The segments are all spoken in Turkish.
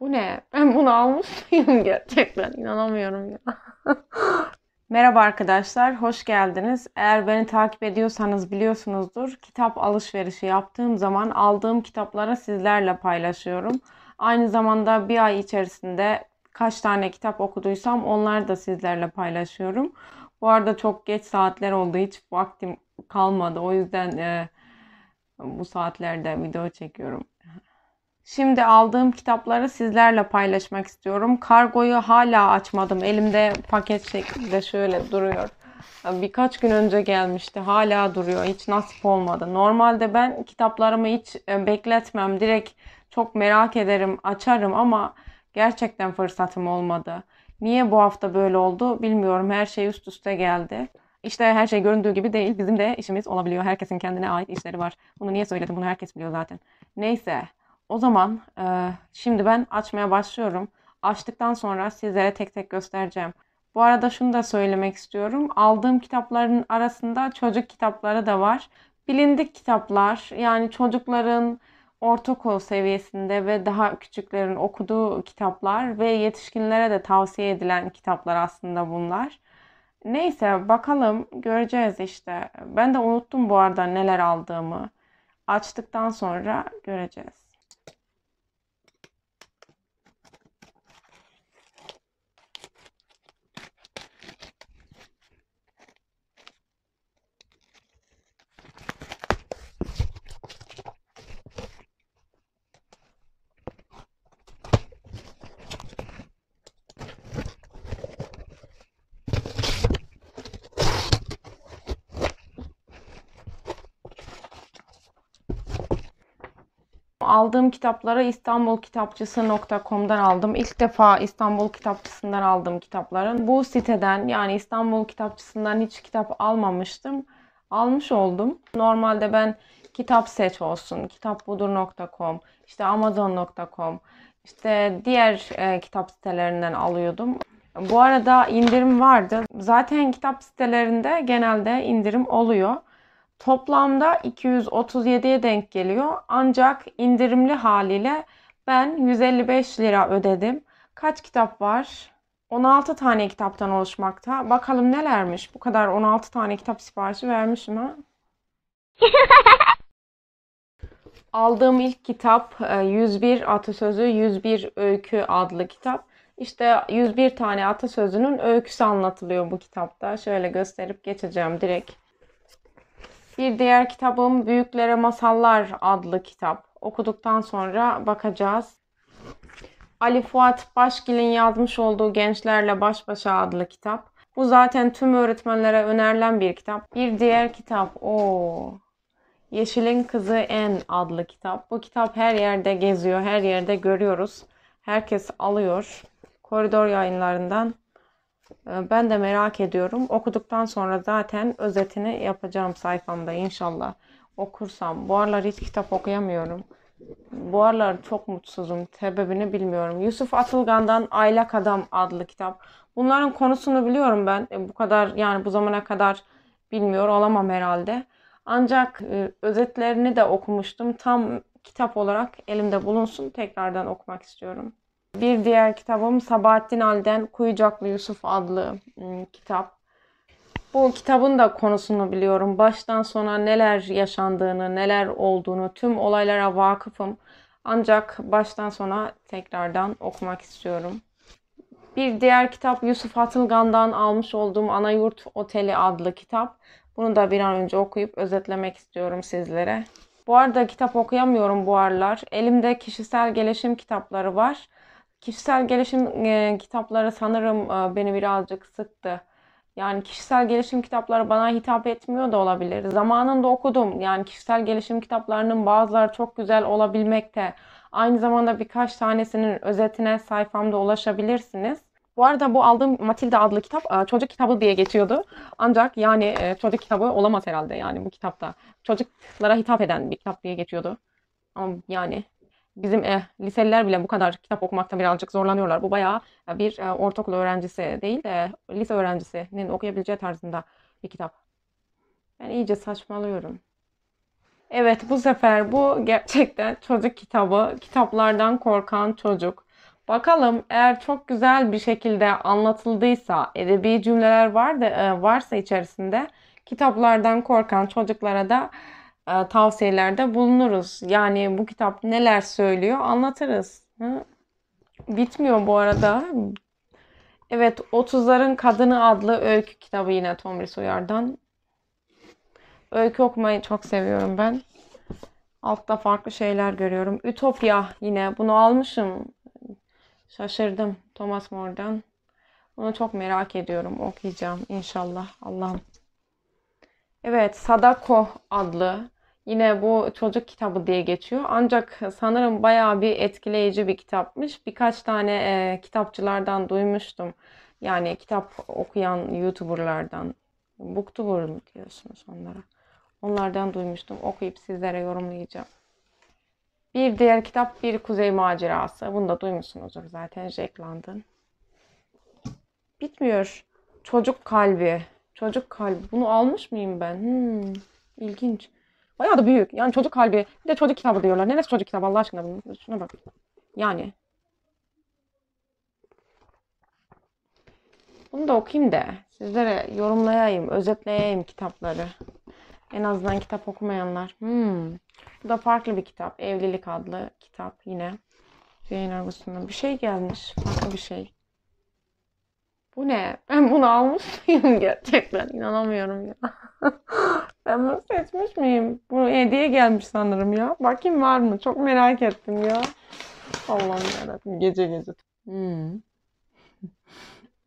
Bu ne? Ben bunu almış mıyım gerçekten? İnanamıyorum ya. Merhaba arkadaşlar, hoş geldiniz. Eğer beni takip ediyorsanız biliyorsunuzdur. Kitap alışverişi yaptığım zaman aldığım kitapları sizlerle paylaşıyorum. Aynı zamanda bir ay içerisinde kaç tane kitap okuduysam onları da sizlerle paylaşıyorum. Bu arada çok geç saatler oldu. Hiç vaktim kalmadı. O yüzden e, bu saatlerde video çekiyorum. Şimdi aldığım kitapları sizlerle paylaşmak istiyorum. Kargoyu hala açmadım. Elimde paket şeklinde şöyle duruyor. Birkaç gün önce gelmişti. Hala duruyor. Hiç nasip olmadı. Normalde ben kitaplarımı hiç e, bekletmem. Direkt çok merak ederim, açarım ama gerçekten fırsatım olmadı. Niye bu hafta böyle oldu bilmiyorum. Her şey üst üste geldi. İşte her şey göründüğü gibi değil. Bizim de işimiz olabiliyor. Herkesin kendine ait işleri var. Bunu niye söyledim? Bunu herkes biliyor zaten. Neyse. O zaman e, şimdi ben açmaya başlıyorum. Açtıktan sonra sizlere tek tek göstereceğim. Bu arada şunu da söylemek istiyorum. Aldığım kitapların arasında çocuk kitapları da var. Bilindik kitaplar yani çocukların ortaokul seviyesinde ve daha küçüklerin okuduğu kitaplar ve yetişkinlere de tavsiye edilen kitaplar aslında bunlar. Neyse bakalım göreceğiz işte. Ben de unuttum bu arada neler aldığımı. Açtıktan sonra göreceğiz. aldığım kitaplara istanbulkitapçısı.com'dan aldım. İlk defa İstanbul Kitapçısı'ndan aldığım kitapların. Bu siteden yani İstanbul Kitapçısı'ndan hiç kitap almamıştım. Almış oldum. Normalde ben kitap seç olsun, kitapbudur.com, işte amazon.com, işte diğer e, kitap sitelerinden alıyordum. Bu arada indirim vardı. Zaten kitap sitelerinde genelde indirim oluyor. Toplamda 237'ye denk geliyor. Ancak indirimli haliyle ben 155 lira ödedim. Kaç kitap var? 16 tane kitaptan oluşmakta. Bakalım nelermiş? Bu kadar 16 tane kitap siparişi vermişim ha. Aldığım ilk kitap 101 e, Atasözü 101 Öykü adlı kitap. İşte 101 tane atasözünün öyküsü anlatılıyor bu kitapta. Şöyle gösterip geçeceğim direkt. Bir diğer kitabım Büyüklere Masallar adlı kitap. Okuduktan sonra bakacağız. Ali Fuat Başgil'in yazmış olduğu Gençlerle Baş Başa adlı kitap. Bu zaten tüm öğretmenlere önerilen bir kitap. Bir diğer kitap o Yeşilin Kızı En adlı kitap. Bu kitap her yerde geziyor, her yerde görüyoruz. Herkes alıyor. Koridor yayınlarından ee, ben de merak ediyorum. Okuduktan sonra zaten özetini yapacağım sayfamda inşallah. Okursam. Bu aralar hiç kitap okuyamıyorum. Bu aralar çok mutsuzum. Sebebini bilmiyorum. Yusuf Atılgan'dan Aylak Adam adlı kitap. Bunların konusunu biliyorum ben. E, bu kadar yani bu zamana kadar bilmiyor olamam herhalde. Ancak e, özetlerini de okumuştum. Tam kitap olarak elimde bulunsun. Tekrardan okumak istiyorum. Bir diğer kitabım Sabahattin Ali'den Kuyucaklı Yusuf adlı hmm, kitap. Bu kitabın da konusunu biliyorum. Baştan sona neler yaşandığını, neler olduğunu, tüm olaylara vakıfım. Ancak baştan sona tekrardan okumak istiyorum. Bir diğer kitap Yusuf Atılgan'dan almış olduğum Ana Yurt Oteli adlı kitap. Bunu da bir an önce okuyup özetlemek istiyorum sizlere. Bu arada kitap okuyamıyorum bu aralar. Elimde kişisel gelişim kitapları var. Kişisel gelişim e, kitapları sanırım e, beni birazcık sıktı. Yani kişisel gelişim kitapları bana hitap etmiyor da olabilir. Zamanında okudum. Yani kişisel gelişim kitaplarının bazıları çok güzel olabilmekte. Aynı zamanda birkaç tanesinin özetine sayfamda ulaşabilirsiniz. Bu arada bu aldığım Matilda adlı kitap e, çocuk kitabı diye geçiyordu. Ancak yani e, çocuk kitabı olamaz herhalde yani bu kitapta. Çocuklara hitap eden bir kitap diye geçiyordu. Ama yani bizim e, liseliler bile bu kadar kitap okumakta birazcık zorlanıyorlar. Bu bayağı eh, bir e, ortaokul öğrencisi değil, e, lise öğrencisinin okuyabileceği tarzında bir kitap. Ben iyice saçmalıyorum. Evet bu sefer bu gerçekten çocuk kitabı. Kitaplardan korkan çocuk. Bakalım eğer çok güzel bir şekilde anlatıldıysa, edebi cümleler var da varsa içerisinde kitaplardan korkan çocuklara da e, tavsiyelerde bulunuruz. Yani bu kitap neler söylüyor anlatırız. Hı? Bitmiyor bu arada. Evet Otuzların Kadını adlı öykü kitabı yine Tomris Uyar'dan. Öykü okumayı çok seviyorum ben. Altta farklı şeyler görüyorum. Ütopya yine bunu almışım. Şaşırdım Thomas More'dan. Bunu çok merak ediyorum. Okuyacağım inşallah. Allah'ım. Evet Sadako adlı Yine bu çocuk kitabı diye geçiyor. Ancak sanırım bayağı bir etkileyici bir kitapmış. Birkaç tane e, kitapçılardan duymuştum. Yani kitap okuyan YouTuber'lardan. Booktuber mu diyorsunuz onlara? Onlardan duymuştum. Okuyup sizlere yorumlayacağım. Bir diğer kitap Bir Kuzey Macerası. Bunu da duymuşsunuzdur zaten Jack London. Bitmiyor. Çocuk Kalbi. Çocuk Kalbi. Bunu almış mıyım ben? Hmm, ilginç. Bayağı da büyük. Yani çocuk kalbi. Bir de çocuk kitabı diyorlar. Neresi çocuk kitabı Allah aşkına bunun? Şuna bak. Yani. Bunu da okuyayım da sizlere yorumlayayım, özetleyeyim kitapları. En azından kitap okumayanlar. Hmm. Bu da farklı bir kitap. Evlilik adlı kitap yine. Yayın Augustine'dan bir şey gelmiş. Farklı bir şey. Bu ne? Ben bunu almış mıyım gerçekten? İnanamıyorum ya. Ben bunu seçmiş miyim? Bu hediye gelmiş sanırım ya. Bakayım var mı? Çok merak ettim ya. Allah'ım yarabbim. Gece gece. Hmm.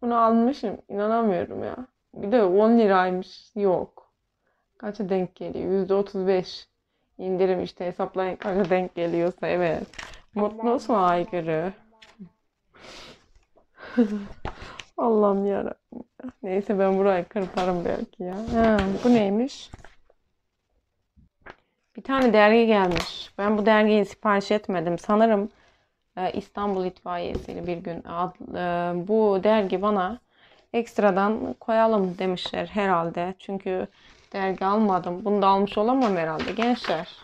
Bunu almışım. İnanamıyorum ya. Bir de 10 liraymış. Yok. Kaça denk geliyor? %35 indirim işte hesaplayın kaça denk geliyorsa evet. Mutlu mu aygırı? Allah'ım yarabbim. Neyse ben burayı kırparım belki ya. Ha, bu neymiş? Bir tane dergi gelmiş. Ben bu dergiyi sipariş etmedim. Sanırım e, İstanbul İtfaiyesi'yle bir gün e, bu dergi bana ekstradan koyalım demişler herhalde. Çünkü dergi almadım. Bunu da almış olamam herhalde gençler.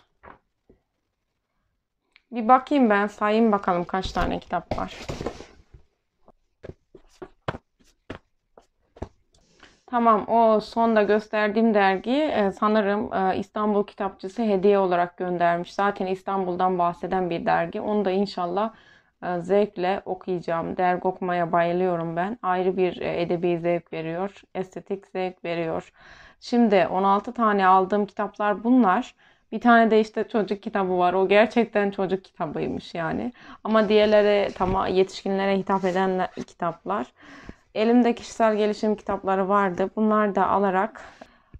Bir bakayım ben sayayım bakalım kaç tane kitap var. Tamam o sonda gösterdiğim dergi e, sanırım e, İstanbul Kitapçısı hediye olarak göndermiş. Zaten İstanbul'dan bahseden bir dergi. Onu da inşallah e, zevkle okuyacağım. Dergi okumaya bayılıyorum ben. Ayrı bir edebi zevk veriyor. Estetik zevk veriyor. Şimdi 16 tane aldığım kitaplar bunlar. Bir tane de işte çocuk kitabı var. O gerçekten çocuk kitabıymış yani. Ama diğerleri tamam yetişkinlere hitap eden kitaplar. Elimde kişisel gelişim kitapları vardı. Bunlar da alarak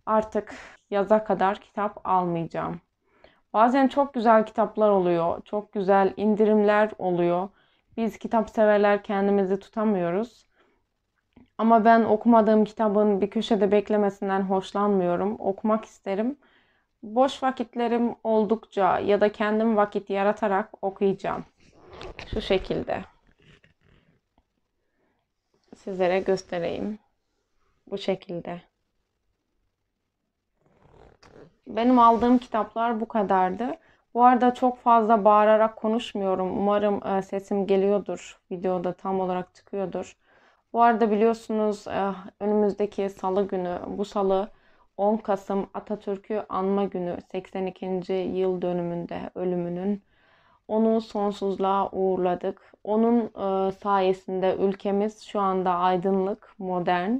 artık yaza kadar kitap almayacağım. Bazen çok güzel kitaplar oluyor. Çok güzel indirimler oluyor. Biz kitap severler kendimizi tutamıyoruz. Ama ben okumadığım kitabın bir köşede beklemesinden hoşlanmıyorum. Okumak isterim. Boş vakitlerim oldukça ya da kendim vakit yaratarak okuyacağım. Şu şekilde sizlere göstereyim. Bu şekilde. Benim aldığım kitaplar bu kadardı. Bu arada çok fazla bağırarak konuşmuyorum. Umarım e, sesim geliyordur. Videoda tam olarak çıkıyordur. Bu arada biliyorsunuz e, önümüzdeki salı günü, bu salı 10 Kasım Atatürk'ü anma günü 82. yıl dönümünde ölümünün. Onu sonsuzluğa uğurladık. Onun e, sayesinde ülkemiz şu anda aydınlık, modern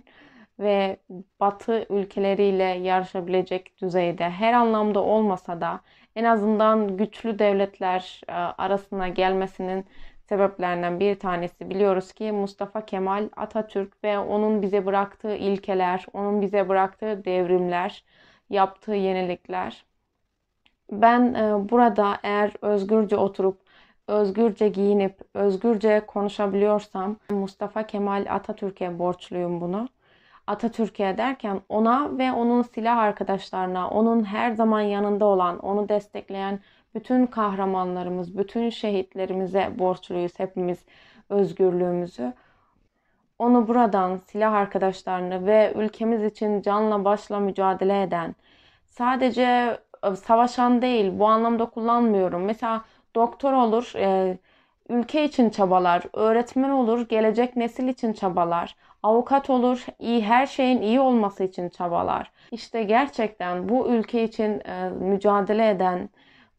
ve batı ülkeleriyle yarışabilecek düzeyde her anlamda olmasa da en azından güçlü devletler e, arasına gelmesinin sebeplerinden bir tanesi biliyoruz ki Mustafa Kemal Atatürk ve onun bize bıraktığı ilkeler, onun bize bıraktığı devrimler, yaptığı yenilikler ben e, burada eğer özgürce oturup, özgürce giyinip, özgürce konuşabiliyorsam Mustafa Kemal Atatürk'e borçluyum bunu. Atatürk'e derken ona ve onun silah arkadaşlarına, onun her zaman yanında olan, onu destekleyen bütün kahramanlarımız, bütün şehitlerimize borçluyuz hepimiz özgürlüğümüzü. Onu buradan silah arkadaşlarını ve ülkemiz için canla başla mücadele eden, sadece e, savaşan değil. Bu anlamda kullanmıyorum. Mesela doktor olur, e, ülke için çabalar, öğretmen olur, gelecek nesil için çabalar, avukat olur, iyi her şeyin iyi olması için çabalar. İşte gerçekten bu ülke için e, mücadele eden,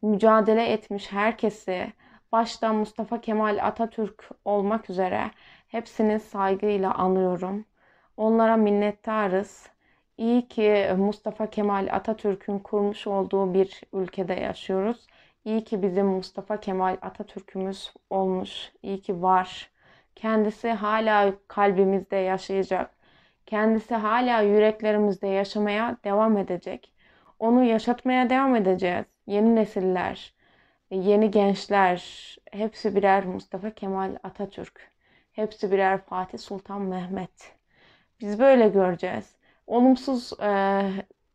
mücadele etmiş herkesi, başta Mustafa Kemal Atatürk olmak üzere hepsini saygıyla anıyorum. Onlara minnettarız. İyi ki e, Mustafa Kemal Atatürk'ün kurmuş olduğu bir ülkede yaşıyoruz. İyi ki bizim Mustafa Kemal Atatürk'ümüz olmuş. İyi ki var. Kendisi hala kalbimizde yaşayacak. Kendisi hala yüreklerimizde yaşamaya devam edecek. Onu yaşatmaya devam edeceğiz. Yeni nesiller, e, yeni gençler hepsi birer Mustafa Kemal Atatürk. Hepsi birer Fatih Sultan Mehmet. Biz böyle göreceğiz olumsuz e,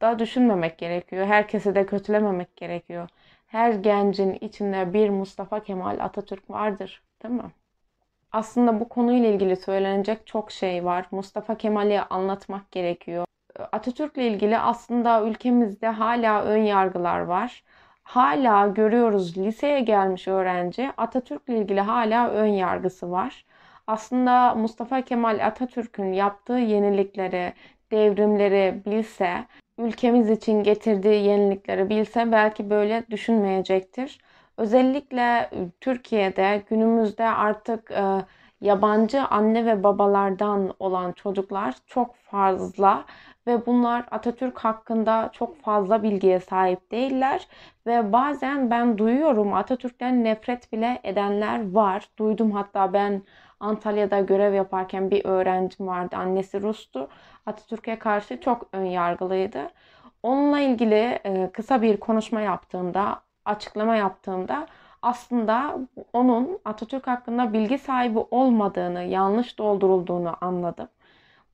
da düşünmemek gerekiyor. Herkese de kötülememek gerekiyor. Her gencin içinde bir Mustafa Kemal Atatürk vardır, değil mi? Aslında bu konuyla ilgili söylenecek çok şey var. Mustafa Kemal'i anlatmak gerekiyor. Atatürk'le ilgili aslında ülkemizde hala ön yargılar var. Hala görüyoruz liseye gelmiş öğrenci Atatürk'le ilgili hala ön yargısı var. Aslında Mustafa Kemal Atatürk'ün yaptığı yeniliklere, devrimleri bilse, ülkemiz için getirdiği yenilikleri bilse belki böyle düşünmeyecektir. Özellikle Türkiye'de günümüzde artık e, yabancı anne ve babalardan olan çocuklar çok fazla ve bunlar Atatürk hakkında çok fazla bilgiye sahip değiller ve bazen ben duyuyorum Atatürk'ten nefret bile edenler var. Duydum hatta ben Antalya'da görev yaparken bir öğrencim vardı. Annesi Rus'tu. Atatürk'e karşı çok ön yargılıydı. Onunla ilgili e, kısa bir konuşma yaptığımda, açıklama yaptığımda aslında onun Atatürk hakkında bilgi sahibi olmadığını, yanlış doldurulduğunu anladım.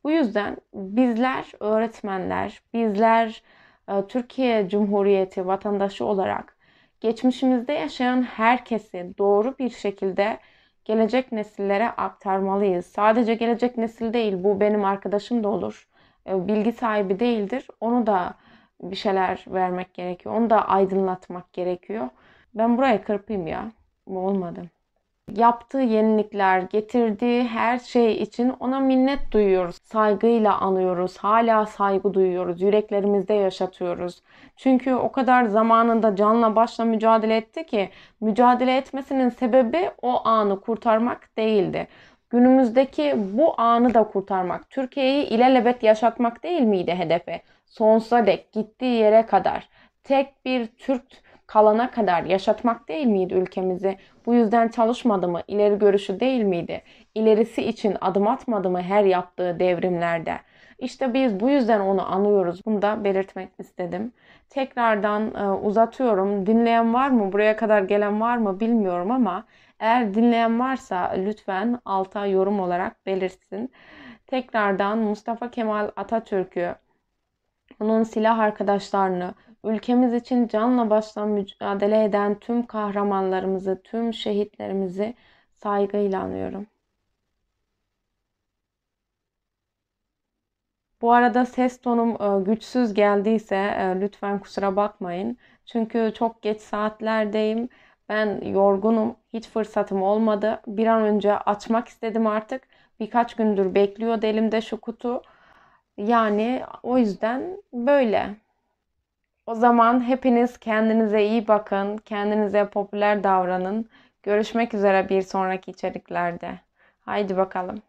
Bu yüzden bizler öğretmenler, bizler e, Türkiye Cumhuriyeti vatandaşı olarak geçmişimizde yaşayan herkesi doğru bir şekilde gelecek nesillere aktarmalıyız. Sadece gelecek nesil değil, bu benim arkadaşım da olur. E, bilgi sahibi değildir. Onu da bir şeyler vermek gerekiyor. Onu da aydınlatmak gerekiyor. Ben buraya kırpayım ya. Bu olmadı yaptığı yenilikler, getirdiği her şey için ona minnet duyuyoruz. Saygıyla anıyoruz. Hala saygı duyuyoruz. Yüreklerimizde yaşatıyoruz. Çünkü o kadar zamanında canla başla mücadele etti ki mücadele etmesinin sebebi o anı kurtarmak değildi. Günümüzdeki bu anı da kurtarmak, Türkiye'yi ilelebet yaşatmak değil miydi hedefi? Sonsuza dek, gittiği yere kadar. Tek bir Türk kalana kadar yaşatmak değil miydi ülkemizi? Bu yüzden çalışmadı mı? İleri görüşü değil miydi? İlerisi için adım atmadı mı her yaptığı devrimlerde? İşte biz bu yüzden onu anıyoruz. Bunu da belirtmek istedim. Tekrardan e, uzatıyorum. Dinleyen var mı? Buraya kadar gelen var mı bilmiyorum ama eğer dinleyen varsa lütfen alta yorum olarak belirsin. Tekrardan Mustafa Kemal Atatürk'ü, onun silah arkadaşlarını, ülkemiz için canla başla mücadele eden tüm kahramanlarımızı, tüm şehitlerimizi saygıyla anıyorum. Bu arada ses tonum e, güçsüz geldiyse e, lütfen kusura bakmayın. Çünkü çok geç saatlerdeyim. Ben yorgunum. Hiç fırsatım olmadı. Bir an önce açmak istedim artık. Birkaç gündür bekliyor elimde şu kutu. Yani o yüzden böyle. O zaman hepiniz kendinize iyi bakın, kendinize popüler davranın. Görüşmek üzere bir sonraki içeriklerde. Haydi bakalım.